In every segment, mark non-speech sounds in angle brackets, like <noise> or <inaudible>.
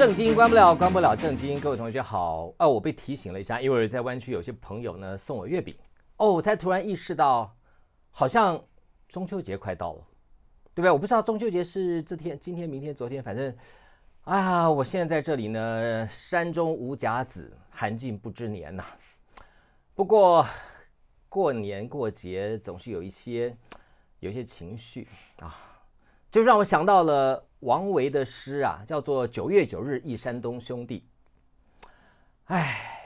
正经关不了，关不了正经。各位同学好，哦，我被提醒了一下，一会儿在湾区有些朋友呢送我月饼哦，我才突然意识到，好像中秋节快到了，对不对？我不知道中秋节是这天、今天、明天、昨天，反正，啊，我现在在这里呢，山中无甲子，寒尽不知年呐。不过过年过节总是有一些，有一些情绪啊。就让我想到了王维的诗啊，叫做《九月九日忆山东兄弟》。哎，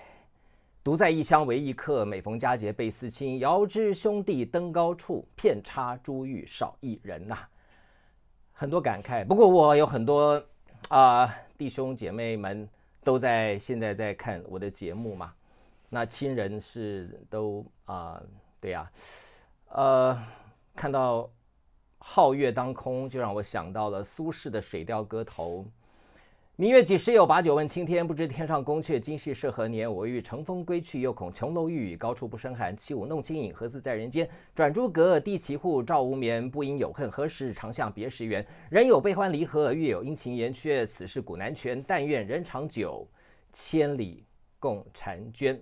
独在异乡为异客，每逢佳节倍思亲。遥知兄弟登高处，遍插茱萸少一人呐。很多感慨。不过我有很多啊，弟兄姐妹们都在现在在看我的节目嘛。那亲人是都啊，对呀，呃，看到。皓月当空，就让我想到了苏轼的《水调歌头》：“明月几时有？把酒问青天。不知天上宫阙，今夕是何年？我欲乘风归去，又恐琼楼玉宇，高处不胜寒。起舞弄清影，何似在人间？转朱阁，低绮户，照无眠。不应有恨，何事长向别时圆？人有悲欢离合，月有阴晴圆缺，此事古难全。但愿人长久，千里共婵娟。”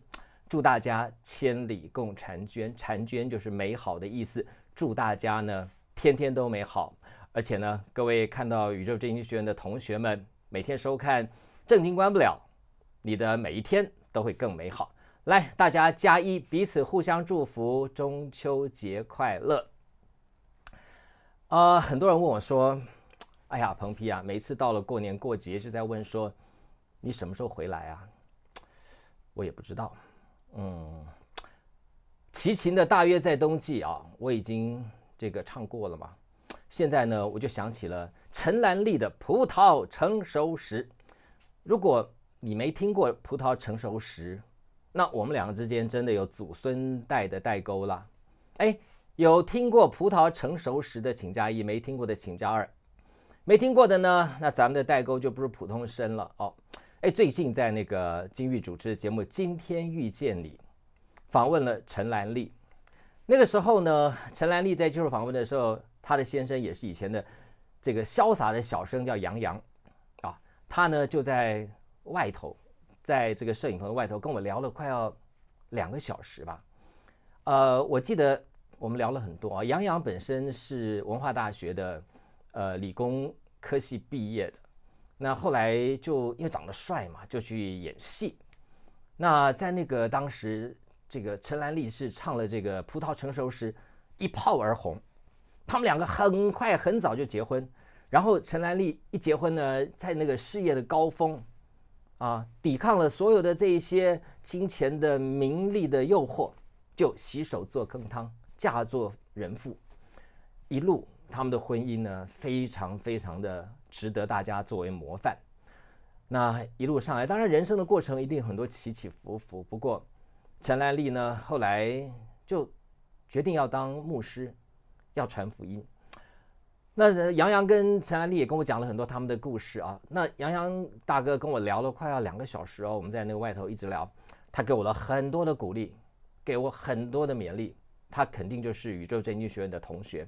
祝大家千里共婵娟，婵娟就是美好的意思。祝大家呢。天天都美好，而且呢，各位看到宇宙正经学院的同学们每天收看正经关不了，你的每一天都会更美好。来，大家加一，彼此互相祝福，中秋节快乐。呃，很多人问我说：“哎呀，彭批啊，每次到了过年过节就在问说你什么时候回来啊？”我也不知道，嗯，齐秦的大约在冬季啊，我已经。这个唱过了嘛。现在呢，我就想起了陈兰丽的《葡萄成熟时》。如果你没听过《葡萄成熟时》，那我们两个之间真的有祖孙代的代沟了。哎，有听过《葡萄成熟时》的请加一，没听过的请加二。没听过的呢，那咱们的代沟就不是普通深了哦。哎，最近在那个金玉主持的节目《今天遇见你》，访问了陈兰丽。那个时候呢，陈兰丽在接受访问的时候，她的先生也是以前的这个潇洒的小生，叫杨洋，啊，他呢就在外头，在这个摄影棚的外头跟我聊了快要两个小时吧，呃，我记得我们聊了很多。杨洋本身是文化大学的，呃，理工科系毕业的，那后来就因为长得帅嘛，就去演戏。那在那个当时。这个陈兰丽是唱了这个《葡萄成熟时》，一炮而红。他们两个很快、很早就结婚。然后陈兰丽一结婚呢，在那个事业的高峰，啊，抵抗了所有的这一些金钱的名利的诱惑，就洗手做羹汤，嫁作人妇。一路他们的婚姻呢，非常非常的值得大家作为模范。那一路上来，当然人生的过程一定很多起起伏伏，不过。陈兰丽呢，后来就决定要当牧师，要传福音。那杨洋跟陈兰丽也跟我讲了很多他们的故事啊。那杨洋大哥跟我聊了快要两个小时哦，我们在那个外头一直聊，他给我了很多的鼓励，给我很多的勉励。他肯定就是宇宙正经学院的同学，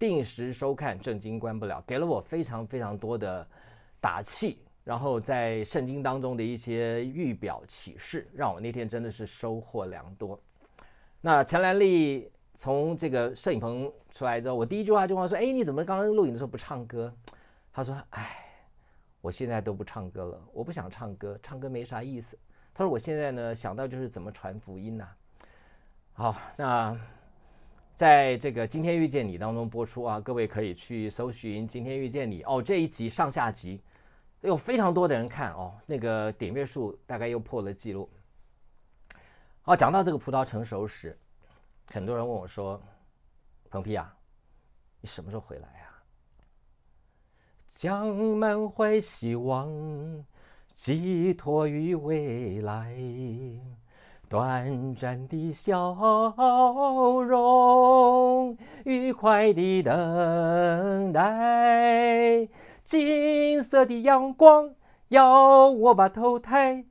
定时收看正经关不了，给了我非常非常多的打气。然后在圣经当中的一些预表启示，让我那天真的是收获良多。那陈兰丽从这个摄影棚出来之后，我第一句话就问说：“哎，你怎么刚刚录影的时候不唱歌？”他说：“哎，我现在都不唱歌了，我不想唱歌，唱歌没啥意思。”他说：“我现在呢，想到就是怎么传福音呢？”好，那在这个《今天遇见你》当中播出啊，各位可以去搜寻《今天遇见你》哦，这一集上下集。有非常多的人看哦，那个点阅数大概又破了记录。哦，讲到这个葡萄成熟时，很多人问我说：“彭屁啊，你什么时候回来呀？”将满怀希望寄托于未来，短暂的笑容，愉快的等待。金色的阳光要我把头抬，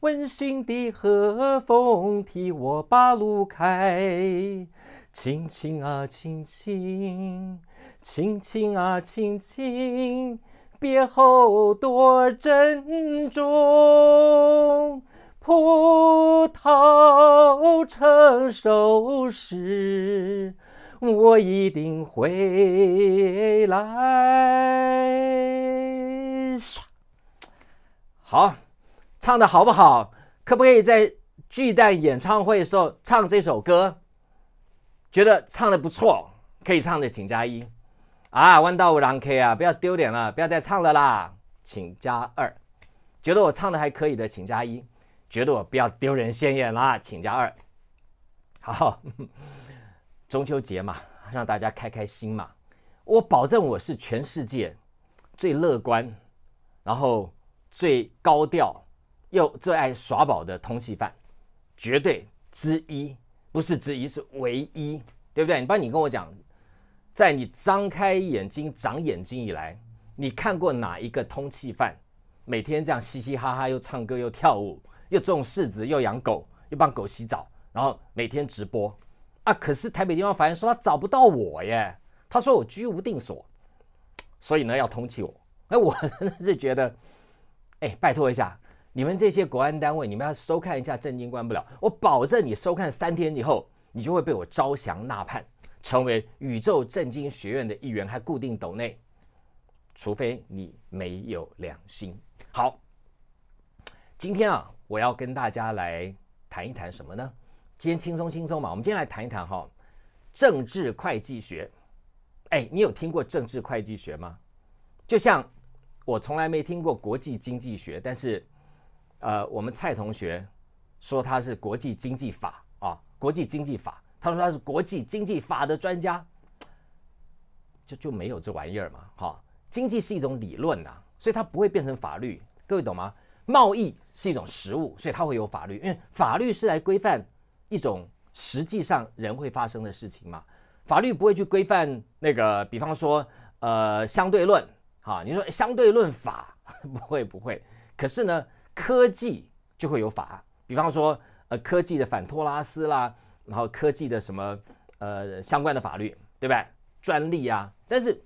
温馨的和风替我把路开。轻轻啊轻轻，轻轻啊轻轻，别后多珍重，葡萄成熟时。我一定回来。唰，好，唱的好不好？可不可以在巨蛋演唱会的时候唱这首歌？觉得唱的不错，可以唱的请加一。啊，弯道无蓝 K 啊，不要丢脸了，不要再唱了啦。请加二。觉得我唱的还可以的，请加一。觉得我不要丢人现眼啦，请加二。好。中秋节嘛，让大家开开心嘛。我保证我是全世界最乐观，然后最高调又最爱耍宝的通气犯，绝对之一，不是之一，是唯一，对不对？你帮，你跟我讲，在你张开眼睛、长眼睛以来，你看过哪一个通气犯每天这样嘻嘻哈哈，又唱歌又跳舞，又种柿子，又养狗，又帮狗洗澡，然后每天直播？啊！可是台北地方法院说他找不到我耶，他说我居无定所，所以呢要通缉我。哎，我是觉得，哎，拜托一下，你们这些国安单位，你们要收看一下震惊关不了，我保证你收看三天以后，你就会被我招降纳叛，成为宇宙震惊学院的一员，还固定斗内，除非你没有良心。好，今天啊，我要跟大家来谈一谈什么呢？先天轻松轻松嘛，我们今天来谈一谈哈，政治会计学。哎，你有听过政治会计学吗？就像我从来没听过国际经济学，但是呃，我们蔡同学说他是国际经济法啊，国际经济法，他说他是国际经济法的专家，就就没有这玩意儿嘛哈。经济是一种理论呐，所以它不会变成法律，各位懂吗？贸易是一种实物，所以它会有法律，因为法律是来规范。一种实际上人会发生的事情嘛，法律不会去规范那个，比方说，呃，相对论，哈，你说相对论法 <laughs> 不会不会，可是呢，科技就会有法，比方说，呃，科技的反托拉斯啦，然后科技的什么，呃，相关的法律，对吧？专利啊，但是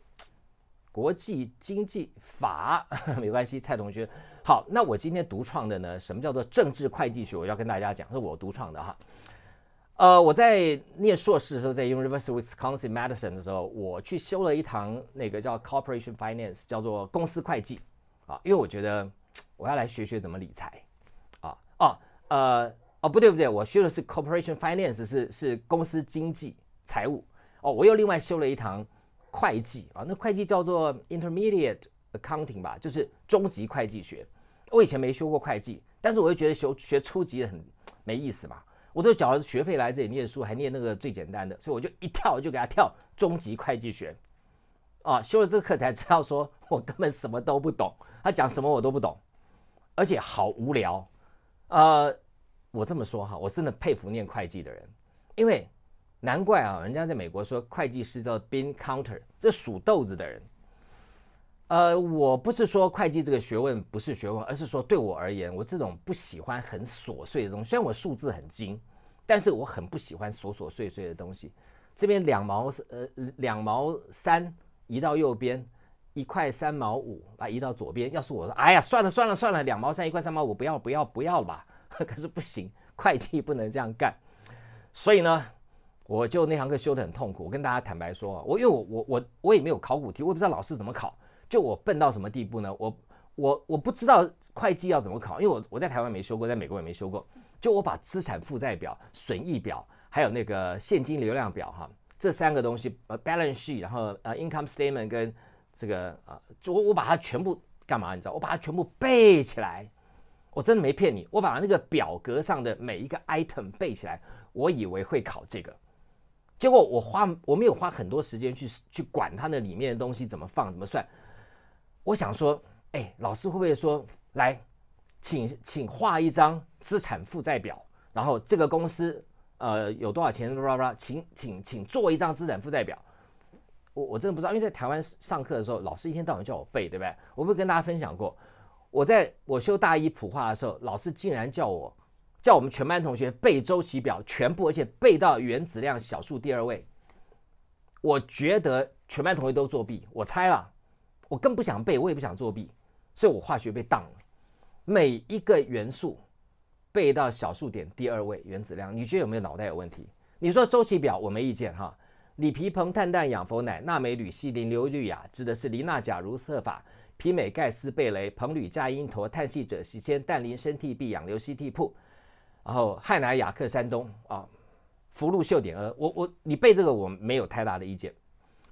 国际经济法 <laughs> 没关系。蔡同学，好，那我今天独创的呢，什么叫做政治会计学？我要跟大家讲，是我独创的哈。呃，我在念硕士的时候，在 University Wisconsin Madison 的时候，我去修了一堂那个叫 Corporation Finance，叫做公司会计，啊，因为我觉得我要来学学怎么理财，啊，哦，呃，哦，不对不对，我修的是 Corporation Finance，是是公司经济财务，哦，我又另外修了一堂会计，啊，那会计叫做 Intermediate Accounting 吧，就是中级会计学，我以前没修过会计，但是我又觉得修学初级的很没意思嘛。我都缴了学费来这里念书，还念那个最简单的，所以我就一跳就给他跳中级会计学，啊，修了这个课才知道，说我根本什么都不懂，他讲什么我都不懂，而且好无聊，呃，我这么说哈，我真的佩服念会计的人，因为难怪啊，人家在美国说会计师叫 bean counter，这数豆子的人，呃，我不是说会计这个学问不是学问，而是说对我而言，我这种不喜欢很琐碎的东西，虽然我数字很精。但是我很不喜欢琐琐碎碎的东西，这边两毛呃两毛三移到右边，一块三毛五啊移到左边。要是我说，哎呀，算了算了算了，两毛三一块三毛五不要不要不要吧？<laughs> 可是不行，会计不能这样干。所以呢，我就那堂课修得很痛苦。我跟大家坦白说，我因为我我我我也没有考古题，我也不知道老师怎么考。就我笨到什么地步呢？我我我不知道会计要怎么考，因为我我在台湾没修过，在美国也没修过。就我把资产负债表、损益表，还有那个现金流量表，哈，这三个东西，呃，balance sheet，然后呃，income statement 跟这个啊，我我把它全部干嘛？你知道，我把它全部背起来。我真的没骗你，我把那个表格上的每一个 item 背起来。我以为会考这个，结果我花，我没有花很多时间去去管它那里面的东西怎么放、怎么算。我想说，哎，老师会不会说来？请请画一张资产负债表，然后这个公司呃有多少钱？啦啦请请请做一张资产负债表。我我真的不知道，因为在台湾上课的时候，老师一天到晚叫我背，对不对？我没有跟大家分享过。我在我修大一普化的时候，老师竟然叫我叫我们全班同学背周期表，全部而且背到原子量小数第二位。我觉得全班同学都作弊，我猜了。我更不想背，我也不想作弊，所以我化学被当了。每一个元素背到小数点第二位原子量，你觉得有没有脑袋有问题？你说周期表我没意见哈。锂、铍、硼、碳、氮、氧、氟、氖、钠、镁、铝、硒、磷、硫、氯氩，指的是磷、钠、钾、如铯、法。铍、镁、钙、锶、钡、镭、硼、铝、镓、铟、铊、碳、系、锗、锡、铅、氮、磷、砷、锑、铋、氧、硫、硒、替钋。然后氦、氖、氩、氪、氙、氡。啊，氟、氯、溴、碘、俄。我我你背这个我没有太大的意见，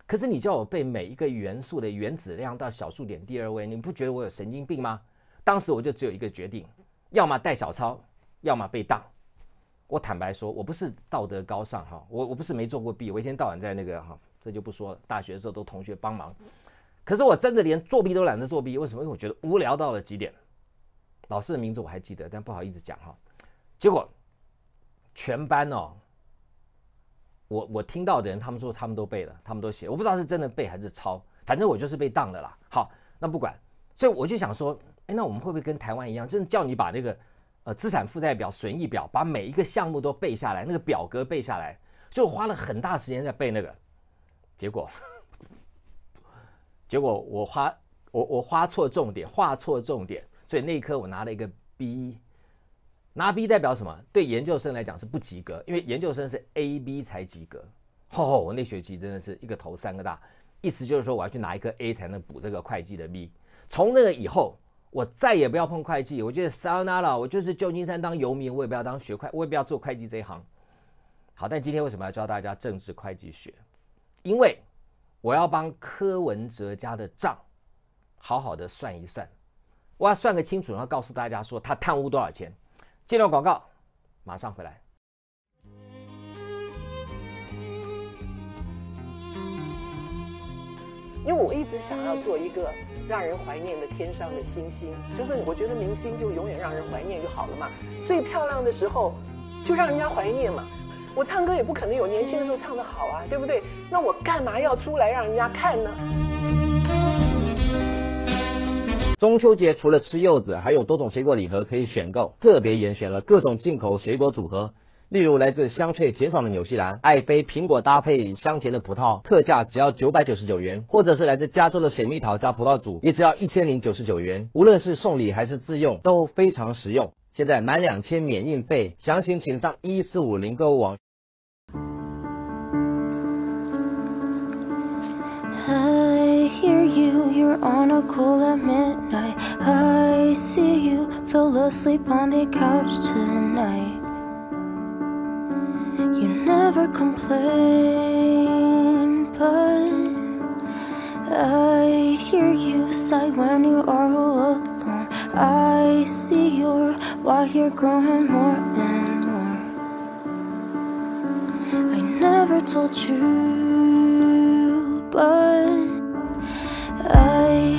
可是你叫我背每一个元素的原子量到小数点第二位，你不觉得我有神经病吗？当时我就只有一个决定，要么带小抄，要么被当。我坦白说，我不是道德高尚哈，我我不是没做过弊，我一天到晚在那个哈，这就不说。大学的时候都同学帮忙，可是我真的连作弊都懒得作弊，为什么？因为我觉得无聊到了极点。老师的名字我还记得，但不好意思讲哈。结果全班哦，我我听到的人，他们说他们都背了，他们都写，我不知道是真的背还是抄，反正我就是被当的啦。好，那不管，所以我就想说。哎，那我们会不会跟台湾一样，真的叫你把那个呃资产负债表、损益表，把每一个项目都背下来，那个表格背下来？就花了很大时间在背那个，结果，结果我花我我花错重点，画错重点，所以那一科我拿了一个 B，拿 B 代表什么？对研究生来讲是不及格，因为研究生是 A、B 才及格。吼，我那学期真的是一个头三个大，意思就是说我要去拿一个 A 才能补这个会计的 B。从那个以后。我再也不要碰会计，我觉得 s a 那 a 我就是旧金山当游民，我也不要当学会，我也不要做会计这一行。好，但今天为什么要教大家政治会计学？因为我要帮柯文哲家的账好好的算一算，我要算个清楚，然后告诉大家说他贪污多少钱。接到广告，马上回来。因为我一直想要做一个让人怀念的天上的星星，就是我觉得明星就永远让人怀念就好了嘛。最漂亮的时候，就让人家怀念嘛。我唱歌也不可能有年轻的时候唱的好啊，对不对？那我干嘛要出来让人家看呢？中秋节除了吃柚子，还有多种水果礼盒可以选购，特别严选了各种进口水果组合。例如来自香脆甜爽的纽西兰爱妃苹果搭配香甜的葡萄，特价只要九百九十九元；或者是来自加州的水蜜桃加葡萄组，也只要一千零九十九元。无论是送礼还是自用都非常实用。现在满两千免运费，详情请上一四五零购物网。You never complain, but I hear you sigh when you are alone. I see your why you're growing more and more. I never told you, but I.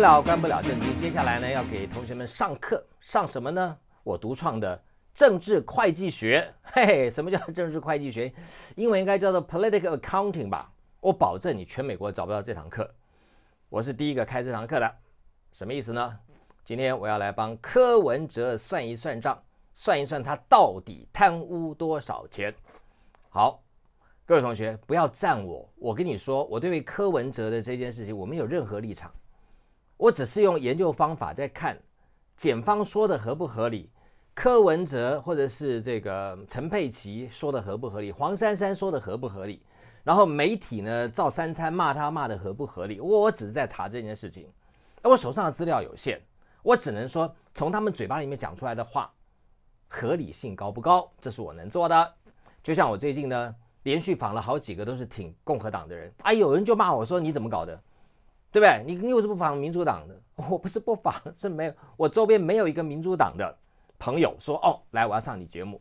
了，关不了正经。接下来呢，要给同学们上课，上什么呢？我独创的政治会计学，嘿嘿，什么叫政治会计学？英文应该叫做 political accounting 吧。我保证你全美国找不到这堂课。我是第一个开这堂课的，什么意思呢？今天我要来帮柯文哲算一算账，算一算他到底贪污多少钱。好，各位同学不要赞我，我跟你说，我对于柯文哲的这件事情，我没有任何立场。我只是用研究方法在看，检方说的合不合理，柯文哲或者是这个陈佩琪说的合不合理，黄珊珊说的合不合理，然后媒体呢，赵三餐骂他骂的合不合理，我我只是在查这件事情，我手上的资料有限，我只能说从他们嘴巴里面讲出来的话，合理性高不高，这是我能做的。就像我最近呢，连续访了好几个都是挺共和党的人，哎，有人就骂我说你怎么搞的。对不对？你你又是不妨民主党的？我不是不妨，是没有我周边没有一个民主党的朋友说哦，来我要上你节目。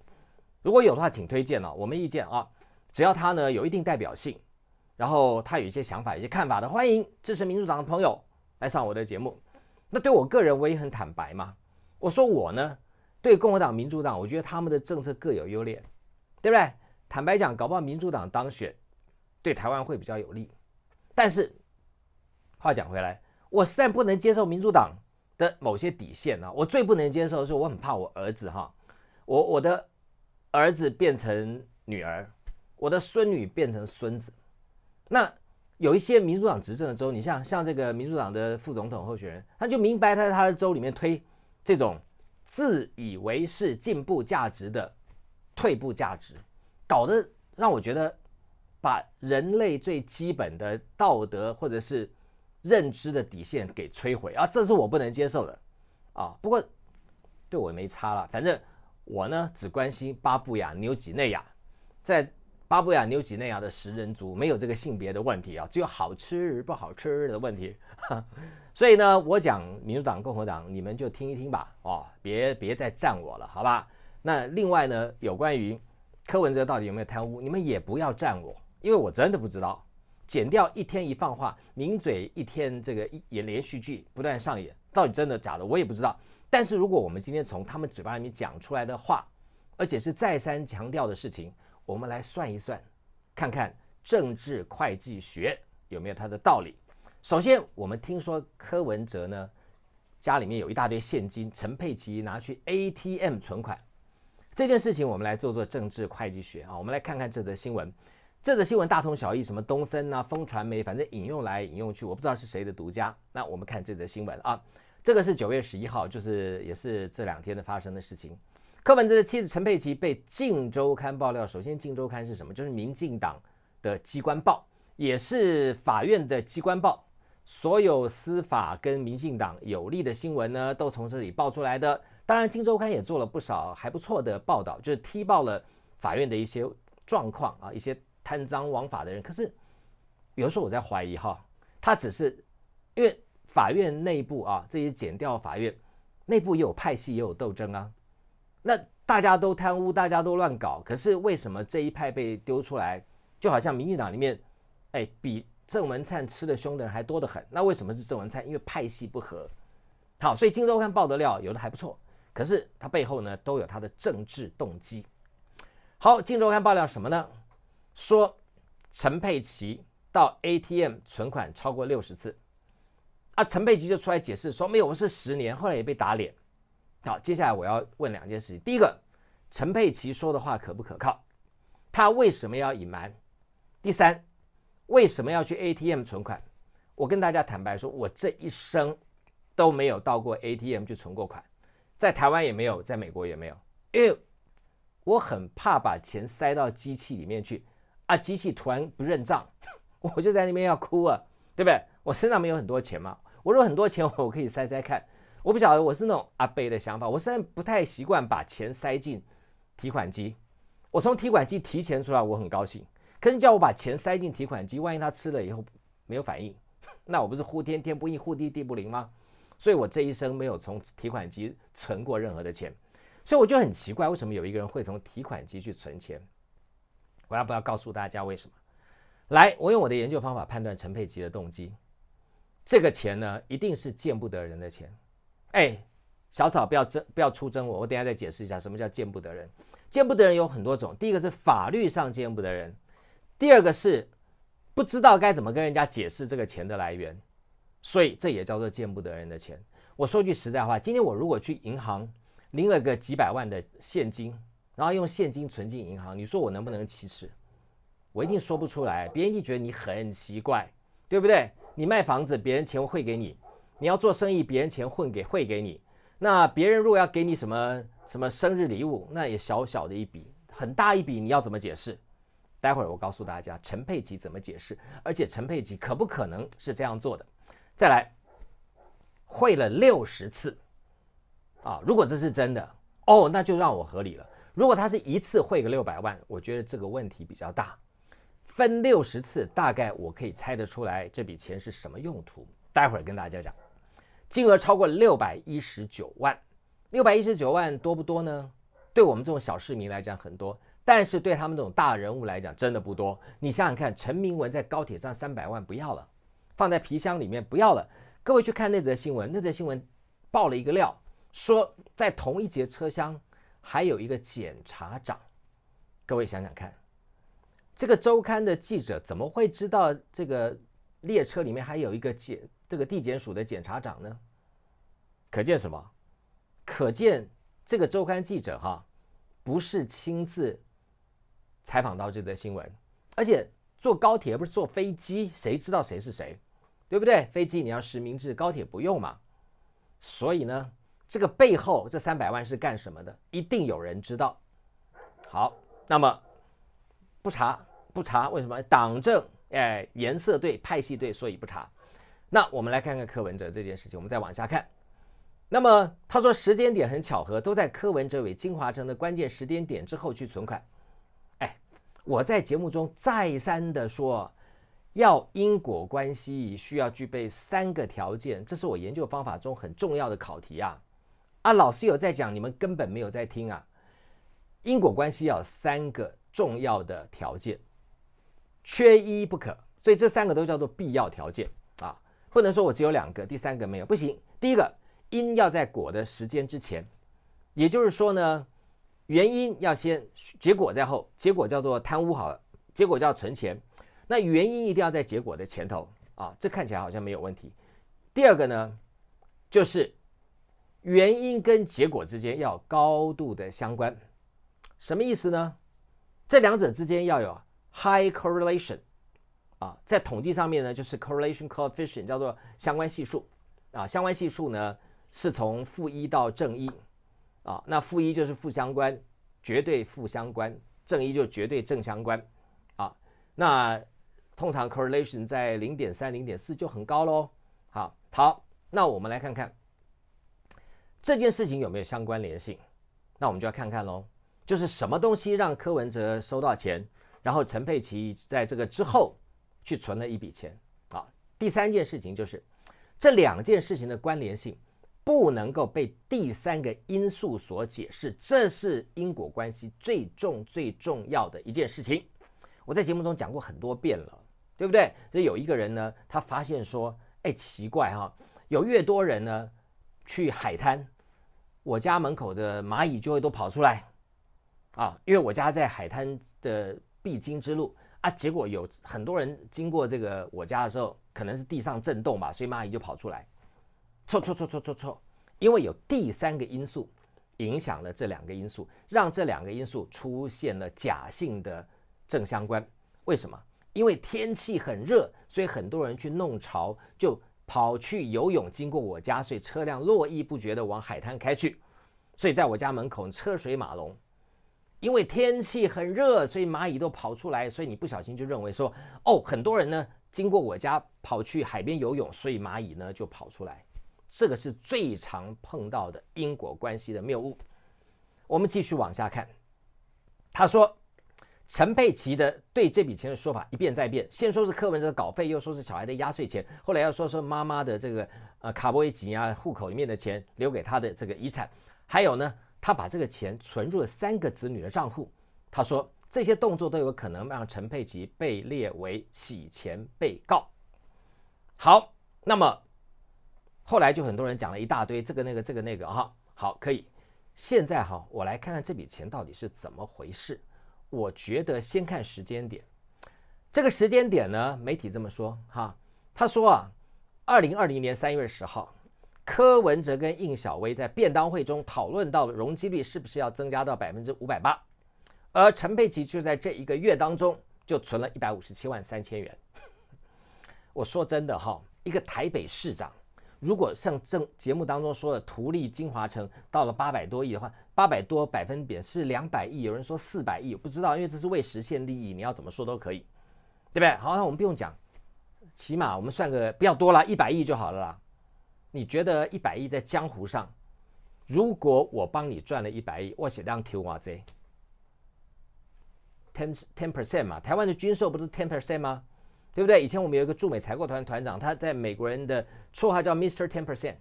如果有的话，请推荐哦，我们意见啊。只要他呢有一定代表性，然后他有一些想法、一些看法的，欢迎支持民主党的朋友来上我的节目。那对我个人，我也很坦白嘛。我说我呢，对共和党、民主党，我觉得他们的政策各有优劣，对不对？坦白讲，搞不好民主党当选对台湾会比较有利，但是。话讲回来，我实在不能接受民主党的某些底线啊！我最不能接受的是，我很怕我儿子哈，我我的儿子变成女儿，我的孙女变成孙子。那有一些民主党执政的州，你像像这个民主党的副总统候选人，他就明白他在他的州里面推这种自以为是进步价值的退步价值，搞得让我觉得把人类最基本的道德或者是。认知的底线给摧毁啊！这是我不能接受的，啊，不过对我没差了。反正我呢只关心巴布亚纽几内亚，在巴布亚纽几内亚的食人族没有这个性别的问题啊，只有好吃不好吃的问题。<laughs> 所以呢，我讲民主党、共和党，你们就听一听吧，哦，别别再站我了，好吧？那另外呢，有关于柯文哲到底有没有贪污，你们也不要站我，因为我真的不知道。减掉一天一放话，名嘴一天这个一演连续剧不断上演，到底真的假的我也不知道。但是如果我们今天从他们嘴巴里面讲出来的话，而且是再三强调的事情，我们来算一算，看看政治会计学有没有它的道理。首先，我们听说柯文哲呢，家里面有一大堆现金，陈佩琪拿去 ATM 存款，这件事情我们来做做政治会计学啊，我们来看看这则新闻。这则新闻大同小异，什么东森啊、风传媒，反正引用来引用去，我不知道是谁的独家。那我们看这则新闻啊，这个是九月十一号，就是也是这两天的发生的事情。柯文哲的妻子陈佩琪被《晋周刊》爆料。首先，《晋周刊》是什么？就是民进党的机关报，也是法院的机关报。所有司法跟民进党有利的新闻呢，都从这里爆出来的。当然，《晋周刊》也做了不少还不错的报道，就是踢爆了法院的一些状况啊，一些。贪赃枉法的人，可是有时候我在怀疑哈，他只是因为法院内部啊，这些减掉法院内部也有派系也有斗争啊。那大家都贪污，大家都乱搞，可是为什么这一派被丢出来，就好像民进党里面，哎，比郑文灿吃的凶的人还多的很。那为什么是郑文灿？因为派系不和。好，所以金周刊爆的料有的还不错，可是他背后呢都有他的政治动机。好，金周刊爆料什么呢？说陈佩琪到 ATM 存款超过六十次，啊，陈佩琪就出来解释说没有，我是十年，后来也被打脸。好，接下来我要问两件事情：第一个，陈佩琪说的话可不可靠？他为什么要隐瞒？第三，为什么要去 ATM 存款？我跟大家坦白说，我这一生都没有到过 ATM 去存过款，在台湾也没有，在美国也没有，因为我很怕把钱塞到机器里面去。啊！机器突然不认账，我就在那边要哭啊，对不对？我身上没有很多钱嘛，我说很多钱我可以塞塞看。我不晓得我是那种阿贝的想法，我现在不太习惯把钱塞进提款机，我从提款机提钱出来我很高兴。可是你叫我把钱塞进提款机，万一他吃了以后没有反应，那我不是呼天天不应，呼地地不灵吗？所以我这一生没有从提款机存过任何的钱，所以我就很奇怪，为什么有一个人会从提款机去存钱？我要不要告诉大家为什么？来，我用我的研究方法判断陈佩琪的动机。这个钱呢，一定是见不得人的钱。哎，小草，不要争，不要出征我，我等下再解释一下什么叫见不得人。见不得人有很多种，第一个是法律上见不得人，第二个是不知道该怎么跟人家解释这个钱的来源，所以这也叫做见不得人的钱。我说句实在话，今天我如果去银行拎了个几百万的现金。然后用现金存进银行，你说我能不能启齿？我一定说不出来，别人一定觉得你很奇怪，对不对？你卖房子，别人钱会给你；你要做生意，别人钱混给汇给你。那别人如果要给你什么什么生日礼物，那也小小的一笔，很大一笔，你要怎么解释？待会儿我告诉大家陈佩琪怎么解释，而且陈佩琪可不可能是这样做的？再来，汇了六十次啊！如果这是真的哦，那就让我合理了。如果他是一次汇个六百万，我觉得这个问题比较大。分六十次，大概我可以猜得出来这笔钱是什么用途。待会儿跟大家讲，金额超过六百一十九万，六百一十九万多不多呢。对我们这种小市民来讲很多，但是对他们这种大人物来讲真的不多。你想想看，陈明文在高铁上三百万不要了，放在皮箱里面不要了。各位去看那则新闻，那则新闻爆了一个料，说在同一节车厢。还有一个检察长，各位想想看，这个周刊的记者怎么会知道这个列车里面还有一个检，这个地检署的检察长呢？可见什么？可见这个周刊记者哈，不是亲自采访到这则新闻，而且坐高铁不是坐飞机，谁知道谁是谁，对不对？飞机你要实名制，高铁不用嘛。所以呢？这个背后这三百万是干什么的？一定有人知道。好，那么不查不查，为什么？党政哎颜色对派系对，所以不查。那我们来看看柯文哲这件事情，我们再往下看。那么他说时间点很巧合，都在柯文哲为金华城的关键时间点之后去存款。哎，我在节目中再三的说，要因果关系需要具备三个条件，这是我研究方法中很重要的考题啊。啊，老师有在讲，你们根本没有在听啊！因果关系要三个重要的条件，缺一不可，所以这三个都叫做必要条件啊，不能说我只有两个，第三个没有不行。第一个因要在果的时间之前，也就是说呢，原因要先，结果在后，结果叫做贪污好了，结果叫存钱，那原因一定要在结果的前头啊，这看起来好像没有问题。第二个呢，就是。原因跟结果之间要高度的相关，什么意思呢？这两者之间要有 high correlation，啊，在统计上面呢，就是 correlation coefficient 叫做相关系数，啊，相关系数呢是从负一到正一，啊，那负一就是负相关，绝对负相关；正一就绝对正相关，啊，那通常 correlation 在零点三、零点四就很高喽。好，好，那我们来看看。这件事情有没有相关联性？那我们就要看看喽，就是什么东西让柯文哲收到钱，然后陈佩琪在这个之后去存了一笔钱。好，第三件事情就是这两件事情的关联性不能够被第三个因素所解释，这是因果关系最重最重要的一件事情。我在节目中讲过很多遍了，对不对？所以有一个人呢，他发现说：“哎，奇怪哈，有越多人呢。”去海滩，我家门口的蚂蚁就会都跑出来，啊，因为我家在海滩的必经之路啊，结果有很多人经过这个我家的时候，可能是地上震动吧，所以蚂蚁就跑出来。错错错错错错，因为有第三个因素影响了这两个因素，让这两个因素出现了假性的正相关。为什么？因为天气很热，所以很多人去弄潮就。跑去游泳，经过我家，所以车辆络绎不绝的往海滩开去，所以在我家门口车水马龙。因为天气很热，所以蚂蚁都跑出来，所以你不小心就认为说，哦，很多人呢经过我家跑去海边游泳，所以蚂蚁呢就跑出来。这个是最常碰到的因果关系的谬误。我们继续往下看，他说。陈佩琪的对这笔钱的说法一变再变，先说是柯文哲稿费，又说是小孩的压岁钱，后来又说说妈妈的这个呃卡波维吉啊户口里面的钱留给他的这个遗产，还有呢，他把这个钱存入了三个子女的账户。他说这些动作都有可能让陈佩琪被列为洗钱被告。好，那么后来就很多人讲了一大堆这个那个这个那个哈，好可以，现在哈我来看看这笔钱到底是怎么回事。我觉得先看时间点，这个时间点呢，媒体这么说哈，他说啊，二零二零年三月十号，柯文哲跟应小薇在便当会中讨论到容积率是不是要增加到百分之五百八，而陈佩琪就在这一个月当中就存了一百五十七万三千元。我说真的哈，一个台北市长，如果像正节目当中说的图利金华城到了八百多亿的话。八百多百分点是两百亿，有人说四百亿，我不知道，因为这是未实现利益，你要怎么说都可以，对不对？好，那我们不用讲，起码我们算个不要多啦，一百亿就好了啦。你觉得一百亿在江湖上，如果我帮你赚了一百亿，我写张哇 z t e n ten percent 嘛，台湾的军售不是 ten percent 吗？对不对？以前我们有一个驻美采购团团长，他在美国人的绰号叫 Mr. Ten Percent。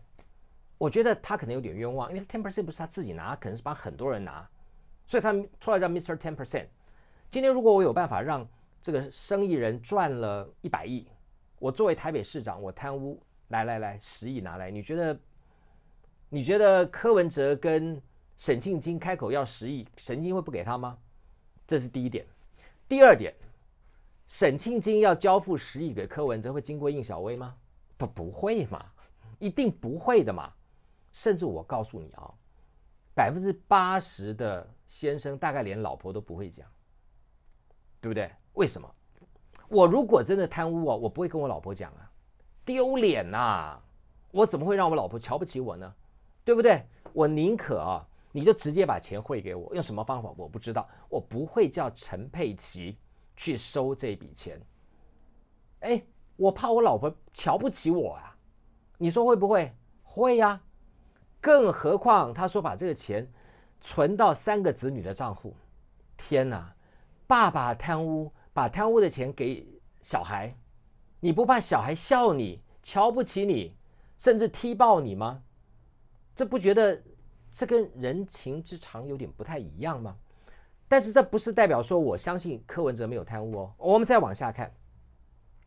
我觉得他可能有点冤枉，因为 ten percent 不是他自己拿，可能是帮很多人拿，所以他出来叫 Mr. Ten Percent。今天如果我有办法让这个生意人赚了一百亿，我作为台北市长，我贪污，来来来，十亿拿来，你觉得？你觉得柯文哲跟沈庆金开口要十亿，沈金会不给他吗？这是第一点。第二点，沈庆金要交付十亿给柯文哲，会经过应小薇吗？不不会嘛，一定不会的嘛。甚至我告诉你啊，百分之八十的先生大概连老婆都不会讲，对不对？为什么？我如果真的贪污啊，我不会跟我老婆讲啊，丢脸呐！我怎么会让我老婆瞧不起我呢？对不对？我宁可啊，你就直接把钱汇给我，用什么方法我不知道，我不会叫陈佩琪去收这笔钱。哎，我怕我老婆瞧不起我啊，你说会不会？会呀。更何况他说把这个钱存到三个子女的账户，天哪！爸爸贪污，把贪污的钱给小孩，你不怕小孩笑你、瞧不起你，甚至踢爆你吗？这不觉得这跟人情之常有点不太一样吗？但是这不是代表说我相信柯文哲没有贪污哦。我们再往下看，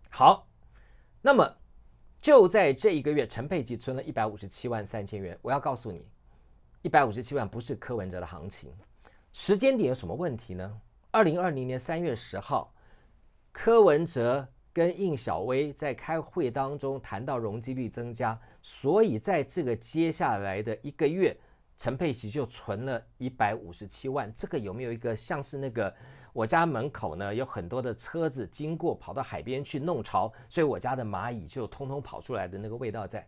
好，那么。就在这一个月，陈佩琪存了一百五十七万三千元。我要告诉你，一百五十七万不是柯文哲的行情。时间点有什么问题呢？二零二零年三月十号，柯文哲跟应小薇在开会当中谈到容积率增加，所以在这个接下来的一个月，陈佩琪就存了一百五十七万。这个有没有一个像是那个？我家门口呢有很多的车子经过，跑到海边去弄潮，所以我家的蚂蚁就通通跑出来的那个味道在。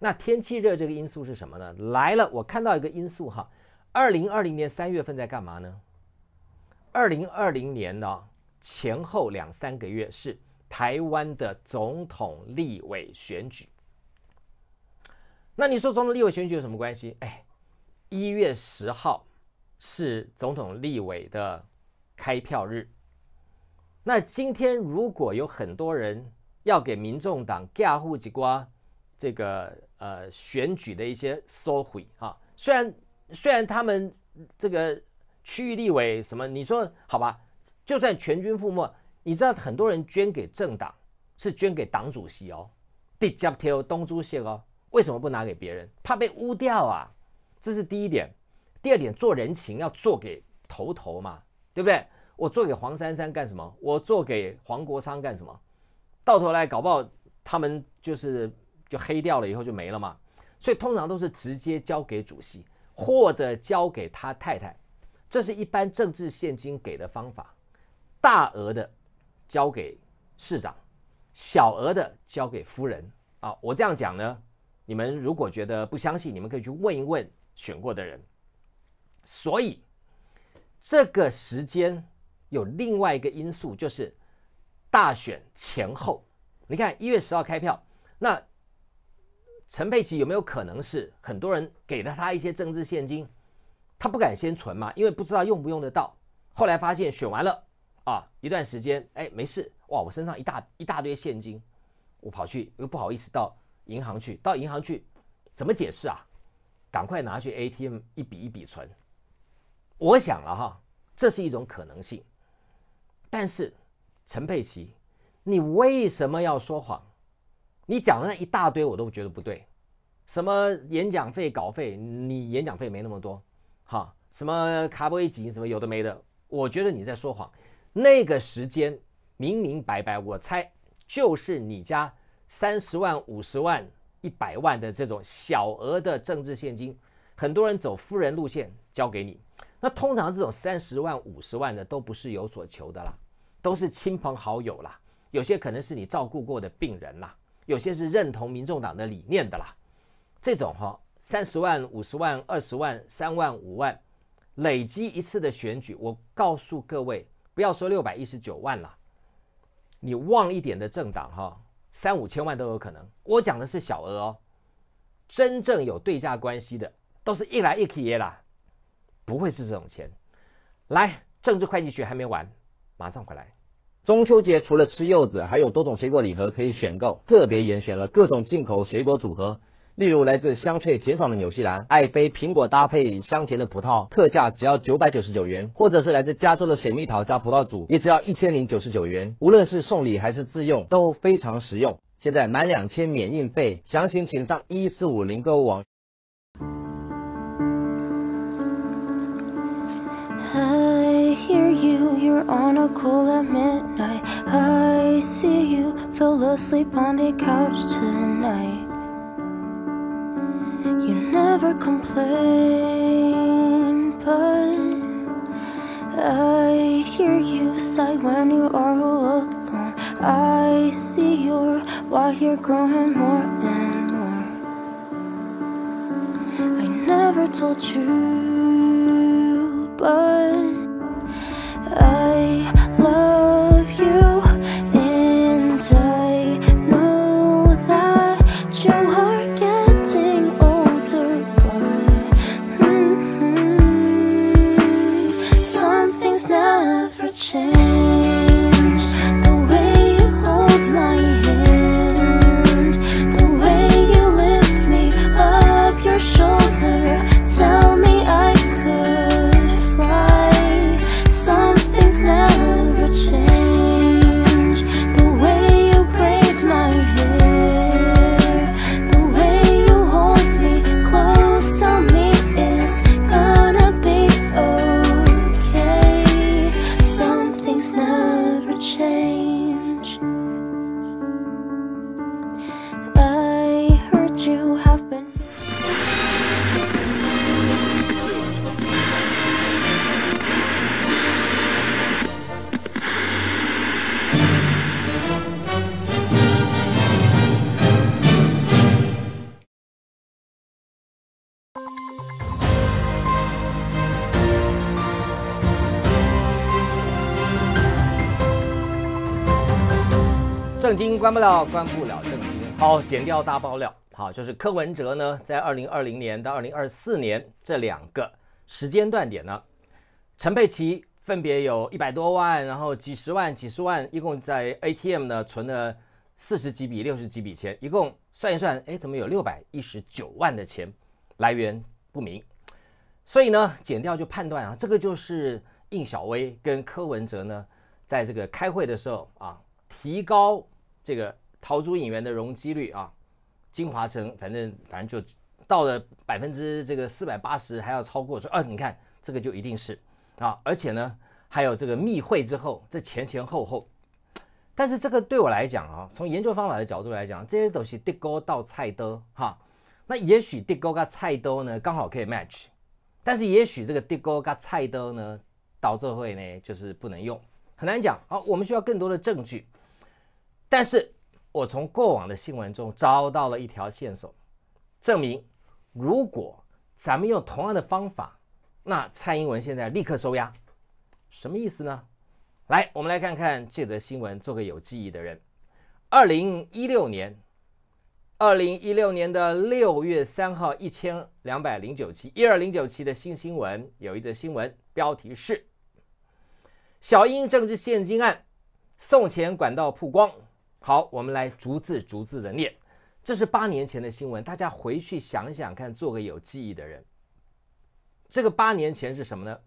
那天气热这个因素是什么呢？来了，我看到一个因素哈，二零二零年三月份在干嘛呢？二零二零年呢前后两三个月是台湾的总统、立委选举。那你说总统、立委选举有什么关系？哎，一月十号。是总统立委的开票日。那今天如果有很多人要给民众党加护几瓜，这个呃选举的一些收回啊，虽然虽然他们这个区域立委什么，你说好吧，就算全军覆没，你知道很多人捐给政党是捐给党主席哦，滴酱 l 东珠谢哦，为什么不拿给别人？怕被污掉啊，这是第一点。第二点，做人情要做给头头嘛，对不对？我做给黄珊珊干什么？我做给黄国昌干什么？到头来搞不好他们就是就黑掉了，以后就没了嘛。所以通常都是直接交给主席，或者交给他太太。这是一般政治现金给的方法。大额的交给市长，小额的交给夫人啊。我这样讲呢，你们如果觉得不相信，你们可以去问一问选过的人。所以，这个时间有另外一个因素，就是大选前后。你看一月十号开票，那陈佩琪有没有可能是很多人给了他一些政治现金，他不敢先存嘛，因为不知道用不用得到。后来发现选完了啊，一段时间，哎，没事哇，我身上一大一大堆现金，我跑去又不好意思到银行去，到银行去怎么解释啊？赶快拿去 ATM 一笔一笔存。我想了哈，这是一种可能性，但是，陈佩琪，你为什么要说谎？你讲的那一大堆我都觉得不对，什么演讲费、稿费，你演讲费没那么多，哈，什么卡布奇，什么有的没的，我觉得你在说谎。那个时间明明白白，我猜就是你家三十万、五十万、一百万的这种小额的政治现金，很多人走夫人路线交给你。那通常这种三十万、五十万的都不是有所求的啦，都是亲朋好友啦，有些可能是你照顾过的病人啦，有些是认同民众党的理念的啦。这种哈三十万、五十万、二十万、三万、五万，累积一次的选举，我告诉各位，不要说六百一十九万了，你旺一点的政党哈三五千万都有可能。我讲的是小额哦，真正有对价关系的都是一来一去啦。不会是这种钱，来，政治会计学还没完，马上回来。中秋节除了吃柚子，还有多种水果礼盒可以选购，特别严选了各种进口水果组合，例如来自香脆甜爽的纽西兰爱妃苹果搭配香甜的葡萄，特价只要九百九十九元；或者是来自加州的水蜜桃加葡萄组，也只要一千零九十九元。无论是送礼还是自用都非常实用。现在满两千免运费，详情请上一四五零购物网。hear you, you're on a call at midnight. I see you, fell asleep on the couch tonight. You never complain, but I hear you sigh when you are alone. I see your why you're growing more and more. I never told you. 关不了，关不了，正惊！好，减掉大爆料。好，就是柯文哲呢，在二零二零年到二零二四年这两个时间段点呢，陈佩琪分别有一百多万，然后几十万、几十万，一共在 ATM 呢存了四十几笔、六十几笔钱，一共算一算，哎，怎么有六百一十九万的钱来源不明？所以呢，减掉就判断啊，这个就是应小薇跟柯文哲呢，在这个开会的时候啊，提高。这个逃出影员的容积率啊，金华城反正反正就到了百分之这个四百八十，还要超过说，啊，你看这个就一定是啊，而且呢还有这个密会之后，这前前后后，但是这个对我来讲啊，从研究方法的角度来讲，这些东西地沟到菜兜哈，那也许地沟跟菜兜呢刚好可以 match，但是也许这个地沟跟菜兜呢到最后呢就是不能用，很难讲。好，我们需要更多的证据。但是，我从过往的新闻中找到了一条线索，证明如果咱们用同样的方法，那蔡英文现在立刻收押，什么意思呢？来，我们来看看这则新闻，做个有记忆的人。二零一六年，二零一六年的六月三号，一千两百零九期，一二零九期的新新闻有一则新闻，标题是“小英政治现金案，送钱管道曝光”。好，我们来逐字逐字的念。这是八年前的新闻，大家回去想想看，做个有记忆的人。这个八年前是什么呢？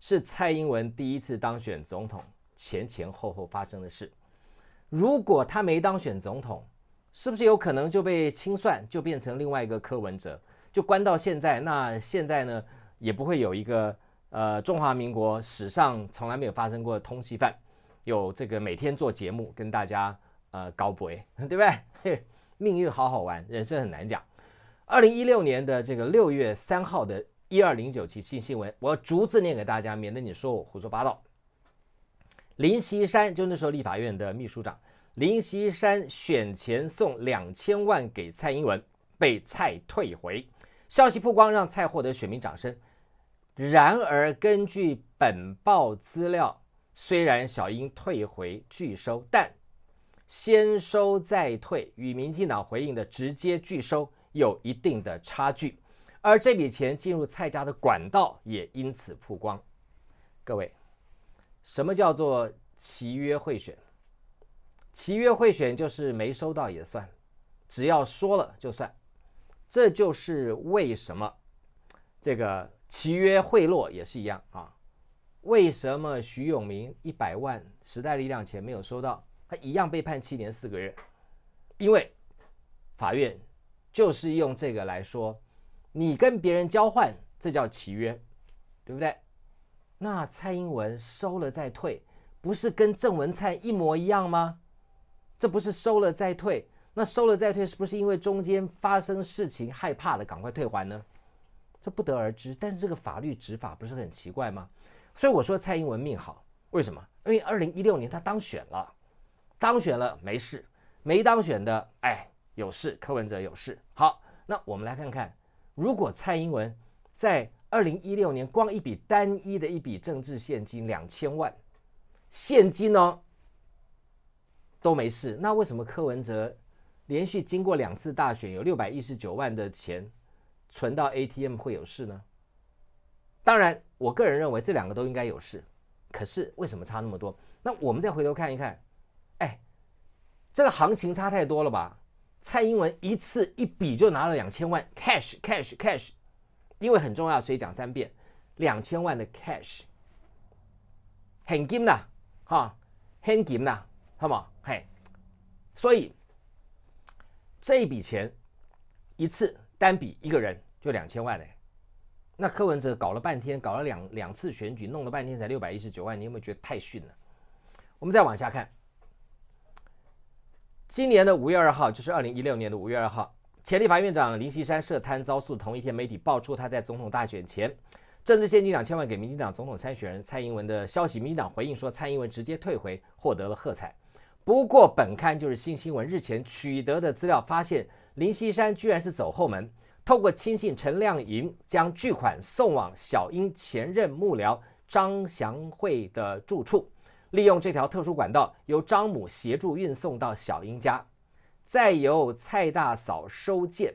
是蔡英文第一次当选总统前前后后发生的事。如果他没当选总统，是不是有可能就被清算，就变成另外一个柯文哲，就关到现在？那现在呢，也不会有一个呃中华民国史上从来没有发生过的通缉犯，有这个每天做节目跟大家。呃，高博，<laughs> 对不对？命运好好玩，人生很难讲。二零一六年的这个六月三号的一二零九期新新闻，我逐字念给大家，免得你说我胡说八道。林锡山就那时候立法院的秘书长，林锡山选前送两千万给蔡英文，被蔡退回。消息曝光，让蔡获得选民掌声。然而，根据本报资料，虽然小英退回拒收，但。先收再退与民进党回应的直接拒收有一定的差距，而这笔钱进入蔡家的管道也因此曝光。各位，什么叫做“契约会选”？“契约会选”就是没收到也算，只要说了就算。这就是为什么这个“契约会落”也是一样啊。为什么徐永明一百万时代力量钱没有收到？他一样被判七年四个月，因为法院就是用这个来说，你跟别人交换，这叫契约，对不对？那蔡英文收了再退，不是跟郑文灿一模一样吗？这不是收了再退，那收了再退是不是因为中间发生事情害怕了，赶快退还呢？这不得而知。但是这个法律执法不是很奇怪吗？所以我说蔡英文命好，为什么？因为二零一六年他当选了。当选了没事，没当选的哎有事，柯文哲有事。好，那我们来看看，如果蔡英文在二零一六年光一笔单一的一笔政治现金两千万，现金呢都没事，那为什么柯文哲连续经过两次大选有六百一十九万的钱存到 ATM 会有事呢？当然，我个人认为这两个都应该有事，可是为什么差那么多？那我们再回头看一看。哎，这个行情差太多了吧？蔡英文一次一笔就拿了两千万 cash，cash，cash，因为很重要，所以讲三遍，两千万的 cash，很金呐，哈，很金呐，好好？嘿，所以这一笔钱一次单笔一个人就两千万嘞。那柯文哲搞了半天，搞了两两次选举，弄了半天才六百一十九万，你有没有觉得太逊了？我们再往下看。今年的五月二号就是二零一六年的五月二号，前立法院长林锡山涉贪遭诉。同一天，媒体爆出他在总统大选前，政治献金两千万给民进党总统参选人蔡英文的消息。民进党回应说，蔡英文直接退回，获得了喝彩。不过，本刊就是新新闻日前取得的资料，发现林锡山居然是走后门，透过亲信陈亮莹将巨款送往小英前任幕僚张祥惠的住处。利用这条特殊管道，由张母协助运送到小英家，再由蔡大嫂收件。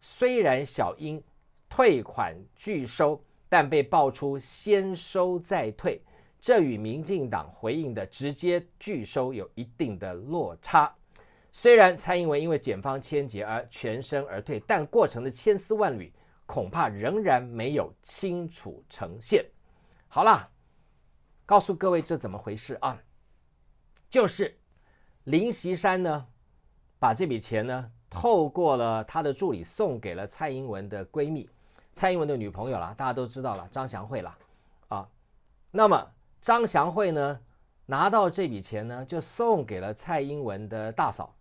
虽然小英退款拒收，但被爆出先收再退，这与民进党回应的直接拒收有一定的落差。虽然蔡英文因为检方牵结而全身而退，但过程的千丝万缕恐怕仍然没有清楚呈现。好啦。告诉各位这怎么回事啊？就是林锡山呢，把这笔钱呢透过了他的助理送给了蔡英文的闺蜜，蔡英文的女朋友了，大家都知道了张祥慧了啊。那么张祥慧呢拿到这笔钱呢，就送给了蔡英文的大嫂，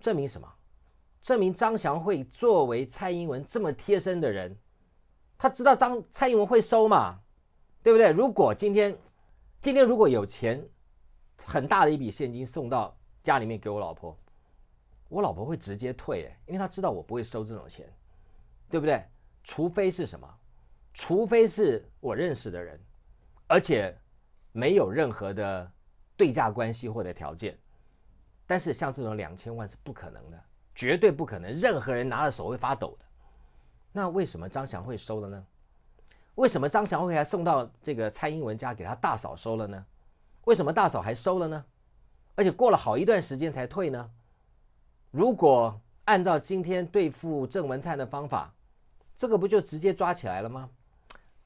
证明什么？证明张祥慧作为蔡英文这么贴身的人，他知道张蔡英文会收嘛，对不对？如果今天。今天如果有钱，很大的一笔现金送到家里面给我老婆，我老婆会直接退，因为她知道我不会收这种钱，对不对？除非是什么？除非是我认识的人，而且没有任何的对价关系或者条件。但是像这种两千万是不可能的，绝对不可能，任何人拿了手会发抖的。那为什么张翔会收的呢？为什么张祥辉还送到这个蔡英文家给他大嫂收了呢？为什么大嫂还收了呢？而且过了好一段时间才退呢？如果按照今天对付郑文灿的方法，这个不就直接抓起来了吗？